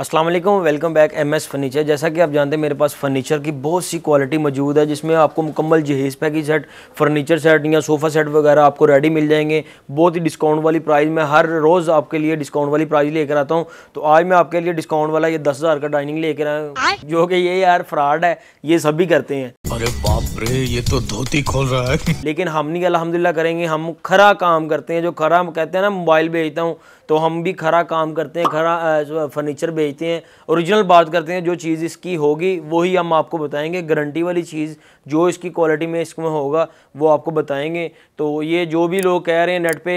अस्सलाम वालेकुम welcome back M S furniture जैसा कि आप जानते हैं मेरे पास फर्नीचर की बहुत सी क्वालिटी मौजूद है जिसमें आपको मुकम्मल जहेज़ पैकेज सेट फर्नीचर सेट या सोफ़ा सेट वगैरह आपको रेडी मिल जाएंगे बहुत ही डिस्काउंट वाली प्राइस में हर रोज़ आपके लिए डिस्काउंट वाली प्राइस लेकर आता हूँ तो आज मैं आपके लिए डिस्काउंट वाला ये दस हज़ार का डाइनिंग लेकर आया हूँ जो कि ये यार फ्रॉड है ये सभी करते हैं अरे बाप रे ये तो धोती खोल रहा है लेकिन हम नहीं अलहमदिल्ला करेंगे हम खरा काम करते हैं जो खरा कहते हैं ना मोबाइल भेजता हूँ तो हम भी खरा काम करते हैं खरा फर्नीचर बेचते हैं ओरिजिनल बात करते हैं जो चीज़ इसकी होगी वही हम आपको बताएंगे गारंटी वाली चीज़ जो इसकी क्वालिटी में इसमें होगा वो आपको बताएंगे तो ये जो भी लोग कह रहे हैं नेट पे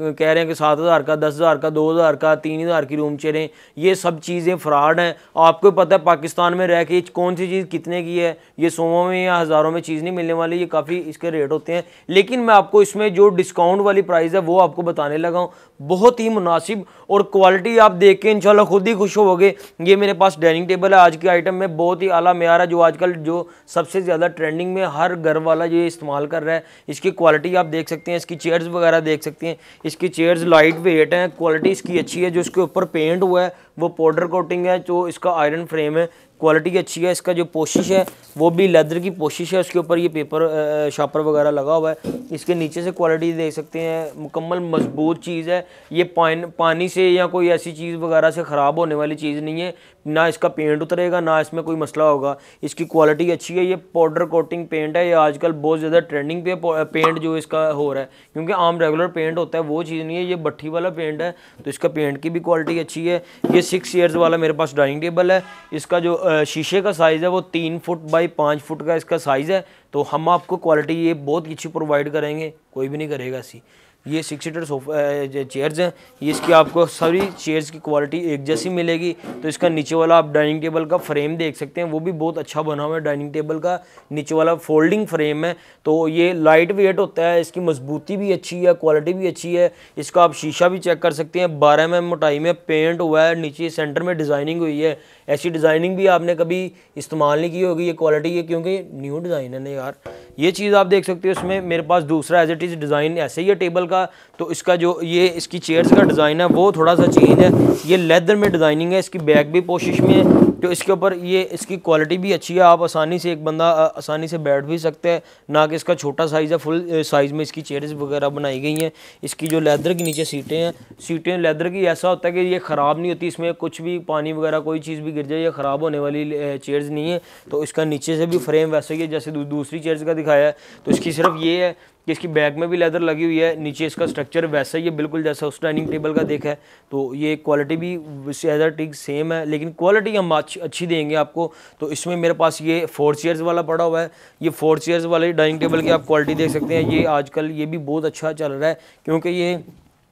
कह रहे हैं कि सात हज़ार का दस हज़ार का दो हज़ार का तीन हज़ार की रूम चेरें ये सब चीज़ें फ्रॉड हैं आपको पता है पाकिस्तान में रह के कौन सी चीज़ कितने की है ये सोमों में या हज़ारों में चीज़ नहीं मिलने वाली ये काफ़ी इसके रेट होते हैं लेकिन मैं आपको इसमें जो डिस्काउंट वाली प्राइस है वो आपको बताने लगा हूँ बहुत ही मुनासिब और क्वालिटी आप देख के इंशाल्लाह खुद ही खुश होगे ये मेरे पास डाइनिंग टेबल है आज के आइटम में बहुत ही आला मैार है जो आजकल जो सबसे ज़्यादा ट्रेंडिंग में हर घर वाला ये इस्तेमाल कर रहा है इसकी क्वालिटी आप देख सकते हैं इसकी चेयर्स वगैरह देख सकते हैं इसकी चेयर्स लाइट वेट हैं क्वालिटी इसकी अच्छी है जो इसके ऊपर पेंट हुआ है वो पाउडर कोटिंग है जो इसका आयरन फ्रेम है क्वालिटी अच्छी है इसका जो पोशिश है वो भी लेदर की पोशिश है उसके ऊपर ये पेपर शापर वगैरह लगा हुआ है इसके नीचे से क्वालिटी देख सकते हैं मुकम्मल मजबूत चीज़ है ये पान पानी से या कोई ऐसी चीज़ वगैरह से ख़राब होने वाली चीज़ नहीं है ना इसका पेंट उतरेगा ना इसमें कोई मसला होगा इसकी क्वालिटी अच्छी है ये पाउडर कोटिंग पेंट है ये आजकल बहुत ज़्यादा ट्रेंडिंग पे पेंट जो इसका हो रहा है क्योंकि आम रेगुलर पेंट होता है वो चीज़ नहीं है ये भट्ठी वाला पेंट है तो इसका पेंट की भी क्वालिटी अच्छी है ये सिक्स ईयर्स वाला मेरे पास डाइनिंग टेबल है इसका जो शीशे का साइज़ है वो तीन फुट बाई पाँच फुट का इसका साइज़ है तो हम आपको क्वालिटी ये बहुत अच्छी प्रोवाइड करेंगे कोई भी नहीं करेगा ऐसी ये सिक्स सीटर सोफा चेयर्स हैं ये इसकी आपको सभी चेयर्स की क्वालिटी एक जैसी मिलेगी तो इसका नीचे वाला आप डाइनिंग टेबल का फ्रेम देख सकते हैं वो भी बहुत अच्छा बना हुआ है डाइनिंग टेबल का नीचे वाला फोल्डिंग फ्रेम है तो ये लाइट वेट होता है इसकी मजबूती भी अच्छी है क्वालिटी भी अच्छी है इसका आप शीशा भी चेक कर सकते हैं बारह में mm मोटाई में पेंट हुआ है नीचे सेंटर में डिज़ाइनिंग हुई है ऐसी डिज़ाइनिंग भी आपने कभी इस्तेमाल नहीं की होगी ये क्वालिटी है क्योंकि न्यू डिज़ाइन है ना यार ये चीज़ आप देख सकते हो इसमें मेरे पास दूसरा एज इट इज़ डिज़ाइन ऐसे ही है टेबल का तो इसका जो ये इसकी चेयर्स का डिज़ाइन है वो थोड़ा सा चेंज है ये लेदर में डिज़ाइनिंग है इसकी बैक भी कोशिश में है तो इसके ऊपर ये इसकी क्वालिटी भी अच्छी है आप आसानी से एक बंदा आसानी से बैठ भी सकते हैं ना कि इसका छोटा साइज़ है फुल साइज़ में इसकी चेयर्स वगैरह बनाई गई हैं इसकी जो लेदर की नीचे सीटें हैं सीटें लेदर की ऐसा होता है कि ये ख़राब नहीं होती इसमें कुछ भी पानी वगैरह कोई चीज़ भी गिर जाए ये ख़राब होने वाली चेयर्स नहीं है तो इसका नीचे से भी फ्रेम वैसे ही है जैसे दूसरी चेयर्स का दिखा दिखाया है तो इसकी सिर्फ ये है कि इसकी बैक में भी लेदर लगी हुई है नीचे इसका स्ट्रक्चर वैसा ही है बिल्कुल जैसा उस डाइनिंग टेबल का देखा है तो ये क्वालिटी भी एज टिक सेम है लेकिन क्वालिटी हम अच्छी देंगे आपको तो इसमें मेरे पास ये फोर चेयर्स वाला पड़ा हुआ है ये फोर चेयर्स वाले डाइनिंग टेबल की आप क्वालिटी देख सकते हैं ये आजकल ये भी बहुत अच्छा चल रहा है क्योंकि ये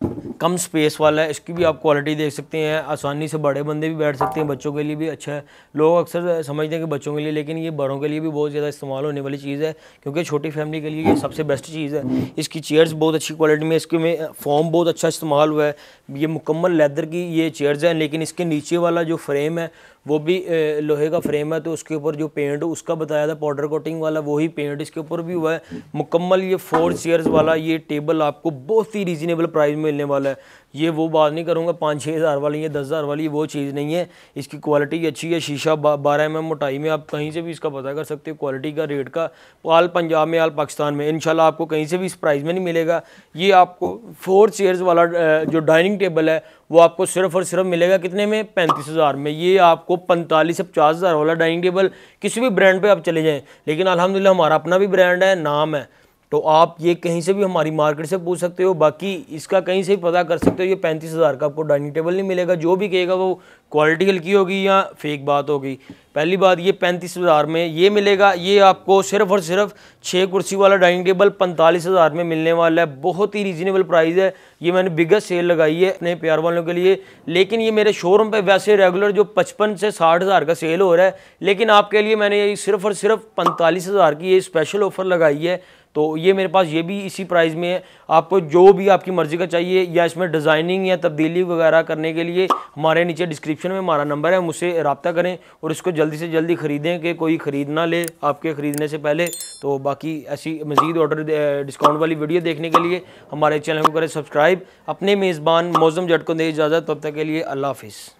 कम स्पेस वाला है इसकी भी आप क्वालिटी देख सकते हैं आसानी से बड़े बंदे भी बैठ सकते हैं बच्चों के लिए भी अच्छा है लोग अक्सर समझते हैं कि बच्चों के लिए लेकिन ये बड़ों के लिए भी बहुत ज़्यादा इस्तेमाल होने वाली चीज़ है क्योंकि छोटी फैमिली के लिए ये सबसे बेस्ट चीज़ है इसकी चेयर्स बहुत अच्छी क्वालिटी में इसके में फॉर्म बहुत अच्छा इस्तेमाल हुआ है ये मुकम्मल लेदर की ये चेयर्स हैं लेकिन इसके नीचे वाला जो फ्रेम है वो भी लोहे का फ्रेम है तो उसके ऊपर जो पेंट उसका बताया था पाउडर कोटिंग वाला वही पेंट इसके ऊपर भी हुआ है मुकम्मल ये फोर चेयर्स वाला ये टेबल आपको बहुत ही रीजनेबल प्राइस में मिलने वाला है ये वो बात नहीं करूँगा पाँच छः हज़ार वाली या दस हज़ार वाली वो चीज़ नहीं है इसकी क्वालिटी अच्छी है शीशा बारह एम mm मोटाई में आप कहीं से भी इसका पता कर सकते हो क्वालिटी का रेट का आल पंजाब में आल पाकिस्तान में इनशाला आपको कहीं से भी इस प्राइस में नहीं मिलेगा ये आपको फोर चेयर्स वाला जो डाइनिंग टेबल है वो आपको सिर्फ और सिर्फ मिलेगा कितने में पैंतीस हज़ार में ये आप आपको पैंतालीस से पचास हज़ार वाला डाइनिंग टेबल किसी भी ब्रांड पे आप चले जाएं लेकिन अल्हम्दुलिल्लाह हमारा अपना भी ब्रांड है नाम है तो आप ये कहीं से भी हमारी मार्केट से पूछ सकते हो बाकी इसका कहीं से भी पता कर सकते हो ये पैंतीस हज़ार का आपको डाइनिंग टेबल नहीं मिलेगा जो भी कहेगा वो क्वालिटी हल्की होगी या फेक बात होगी पहली बात ये पैंतीस हज़ार में ये मिलेगा ये आपको सिर्फ और सिर्फ छः कुर्सी वाला डाइनिंग टेबल पैंतालीस हज़ार में मिलने वाला है बहुत ही रीजनेबल प्राइस है ये मैंने बिगेस्ट सेल लगाई है अपने प्यार वालों के लिए लेकिन ये मेरे शोरूम पे वैसे रेगुलर जो पचपन से साठ हज़ार का सेल हो रहा है लेकिन आपके लिए मैंने ये सिर्फ और सिर्फ पैंतालीस हज़ार की ये स्पेशल ऑफ़र लगाई है तो ये मेरे पास ये भी इसी प्राइस में है आपको जो भी आपकी मर्ज़ी का चाहिए या इसमें डिज़ाइनिंग या तब्दीली वगैरह करने के लिए हमारे नीचे डिस्क्रिप्शन डिस्क्रिप्शन में हमारा नंबर है मुझसे रबता करें और इसको जल्दी से जल्दी ख़रीदें कि कोई ख़रीद ना ले आपके ख़रीदने से पहले तो बाकी ऐसी मज़ीद ऑर्डर डिस्काउंट वाली वीडियो देखने के लिए हमारे चैनल को करें सब्सक्राइब अपने मेज़बान मौजम जट को दें इजाज़त तब तक के लिए अल्लाह हाफिज़